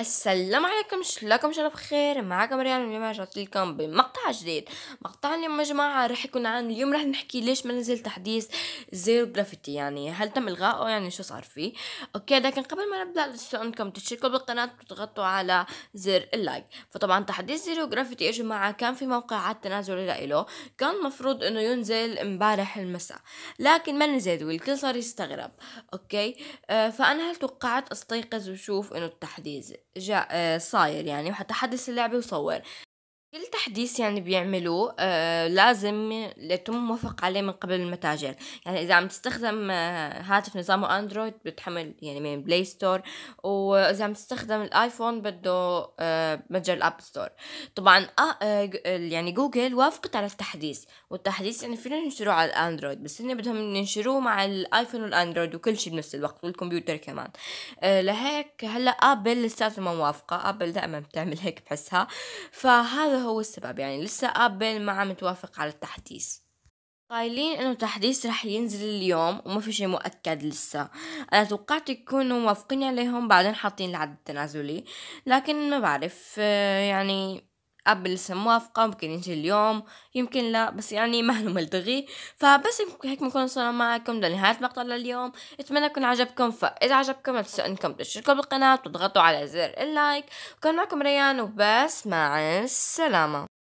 السلام عليكم شلاكم شلون بخير معكم ريان اليوم رجعت لكم بمقطع جديد مقطع اليوم يا جماعه راح يكون عن اليوم راح نحكي ليش ما نزل تحديث زيرو جرافيتي يعني هل تم الغائه يعني شو صار فيه اوكي لكن قبل ما نبدا لسه انكم تشتركوا بالقناه وتضغطوا على زر اللايك فطبعا تحديث زيرو جرافيتي يا جماعه كان في موقعات تنازل له كان مفروض انه ينزل امبارح المساء لكن ما نزل والكل صار يستغرب اوكي آه فانا هل توقعت استيقظ وشوف انه التحديث جا آه، صاير يعني وحتى حدث اللعبة وصور كل تحديث يعني بيعملوه آه لازم يتم موافق عليه من قبل المتاجر يعني إذا عم تستخدم آه هاتف نظامه أندرويد بتحمل يعني من بلاي ستور وإذا عم تستخدم الآيفون بده آه متجر الأب ستور طبعا آه, آه، يعني جوجل وافقت على التحديث والتحديث يعني فينا ينشروه على الأندرويد بس هن بدهم ينشروه مع الآيفون والأندرويد وكل شيء بنفس الوقت والكمبيوتر كمان آه لهيك هلا آبل لساتها ما موافقة آبل دائما بتعمل هيك بحسها فهذا هو السبب يعني لسه ابل ما عم توافق على التحديث قايلين انه التحديث رح ينزل اليوم وما في شيء مؤكد لسه انا توقعت يكونوا موافقين عليهم بعدين حاطين العد التنازلي لكن ما بعرف آه، يعني ابل لسه موافقه ممكن يجي اليوم يمكن لا بس يعني معلومه ملتغي فبس هيك بنكون وصلنا معكم لنهايه المقطع لليوم اتمنى يكون عجبكم فاذا عجبكم ما انكم تشتركوا بالقناه وتضغطوا على زر اللايك كان معكم ريان وبس مع السلامه